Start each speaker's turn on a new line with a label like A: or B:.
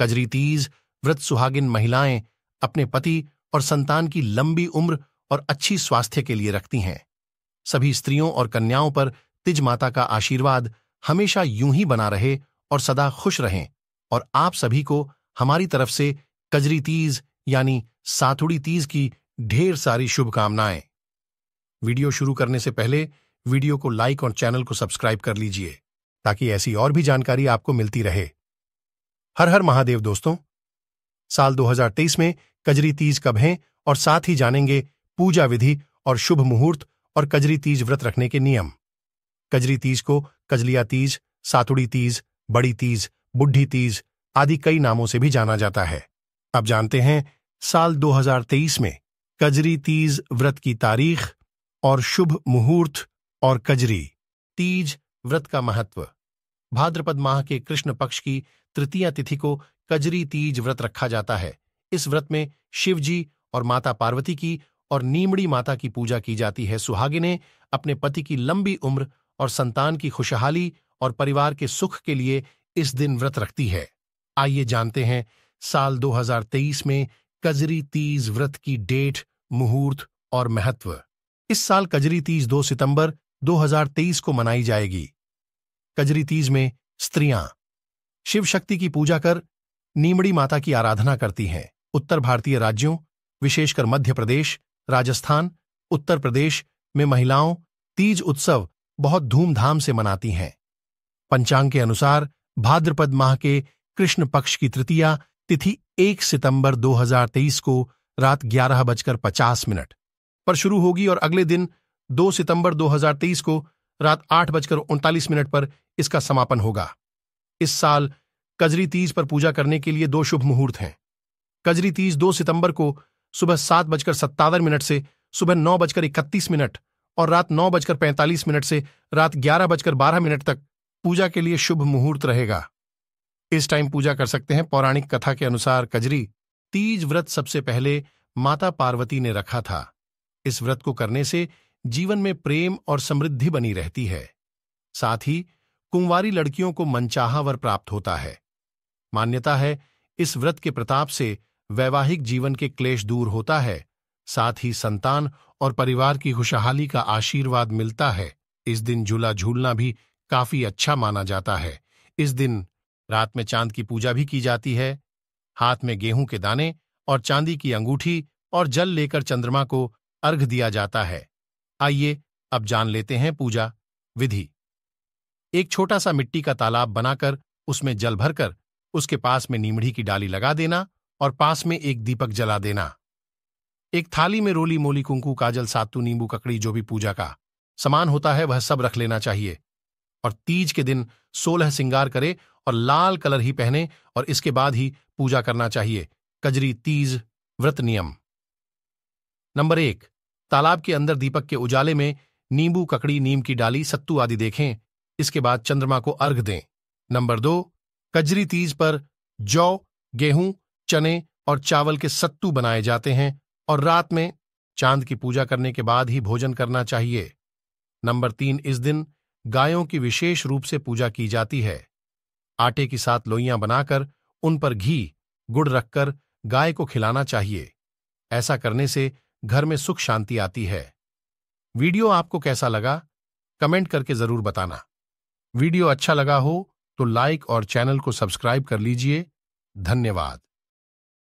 A: कजरी तीज व्रत सुहागिन महिलाएं अपने पति और संतान की लंबी उम्र और अच्छी स्वास्थ्य के लिए रखती हैं सभी स्त्रियों और कन्याओं पर तिज माता का आशीर्वाद हमेशा यूं ही बना रहे और सदा खुश रहें और आप सभी को हमारी तरफ से कजरी तीज यानी साथुड़ी तीज की ढेर सारी शुभकामनाएं वीडियो शुरू करने से पहले वीडियो को लाइक और चैनल को सब्सक्राइब कर लीजिए ताकि ऐसी और भी जानकारी आपको मिलती रहे हर हर महादेव दोस्तों साल 2023 में कजरी तीज कब है और साथ ही जानेंगे पूजा विधि और शुभ मुहूर्त और कजरी तीज व्रत रखने के नियम कजरी तीज को कजलिया तीज सातुड़ी तीज बड़ी तीज बुढ़ी तीज आदि कई नामों से भी जाना जाता है अब जानते हैं साल 2023 में कजरी तीज व्रत की तारीख और शुभ मुहूर्त और कजरी तीज व्रत का महत्व भाद्रपद माह के कृष्ण पक्ष की तृतीया तिथि को कजरी तीज व्रत रखा जाता है इस व्रत में शिव जी और माता पार्वती की और नीमड़ी माता की पूजा की जाती है सुहागिने अपने पति की लंबी उम्र और संतान की खुशहाली और परिवार के सुख के लिए इस दिन व्रत रखती है आइए जानते हैं साल 2023 में कजरी तीज व्रत की डेट मुहूर्त और महत्व इस साल कजरी तीज 2 सितंबर 2023 को मनाई जाएगी कजरी तीज में स्त्रियां शिव शक्ति की पूजा कर नीमड़ी माता की आराधना करती हैं उत्तर भारतीय राज्यों विशेषकर मध्य प्रदेश राजस्थान उत्तर प्रदेश में महिलाओं तीज उत्सव बहुत धूमधाम से मनाती हैं पंचांग के अनुसार भाद्रपद माह के कृष्ण पक्ष की तृतीया तिथि 1 सितंबर 2023 को रात ग्यारह बजकर पचास मिनट पर शुरू होगी और अगले दिन 2 सितंबर 2023 को रात आठ बजकर उनतालीस मिनट पर इसका समापन होगा इस साल कजरी तीज पर पूजा करने के लिए दो शुभ मुहूर्त हैं कजरी तीज दो सितंबर को सुबह सात बजकर सत्तावन मिनट से सुबह नौ बजकर इकतीस मिनट और रात नौ बजकर पैंतालीस मिनट से रात ग्यारह बजकर बारह मिनट तक पूजा के लिए शुभ मुहूर्त रहेगा इस टाइम पूजा कर सकते हैं पौराणिक कथा के अनुसार कजरी तीज व्रत सबसे पहले माता पार्वती ने रखा था इस व्रत को करने से जीवन में प्रेम और समृद्धि बनी रहती है साथ ही कुंवारी लड़कियों को मनचाहा वर प्राप्त होता है मान्यता है इस व्रत के प्रताप से वैवाहिक जीवन के क्लेश दूर होता है साथ ही संतान और परिवार की खुशहाली का आशीर्वाद मिलता है इस दिन झूला झूलना भी काफी अच्छा माना जाता है इस दिन रात में चांद की पूजा भी की जाती है हाथ में गेहूं के दाने और चांदी की अंगूठी और जल लेकर चंद्रमा को अर्घ दिया जाता है आइए अब जान लेते हैं पूजा विधि एक छोटा सा मिट्टी का तालाब बनाकर उसमें जल भरकर उसके पास में नीमड़ी की डाली लगा देना और पास में एक दीपक जला देना एक थाली में रोली मोली कुंकू काजल सातू नींबू ककड़ी जो भी पूजा का समान होता है वह सब रख लेना चाहिए और तीज के दिन सोलह सिंगार करे और लाल कलर ही पहने और इसके बाद ही पूजा करना चाहिए कजरी तीज व्रत नियम नंबर एक तालाब के अंदर दीपक के उजाले में नींबू ककड़ी नीम की डाली सत्तू आदि देखें इसके बाद चंद्रमा को अर्घ दें नंबर दो कजरी तीज पर जौ गेहूं चने और चावल के सत्तू बनाए जाते हैं और रात में चांद की पूजा करने के बाद ही भोजन करना चाहिए नंबर तीन इस दिन गायों की विशेष रूप से पूजा की जाती है आटे की सात लोइयां बनाकर उन पर घी गुड़ रखकर गाय को खिलाना चाहिए ऐसा करने से घर में सुख शांति आती है वीडियो आपको कैसा लगा कमेंट करके जरूर बताना वीडियो अच्छा लगा हो तो लाइक और चैनल को सब्सक्राइब कर लीजिए धन्यवाद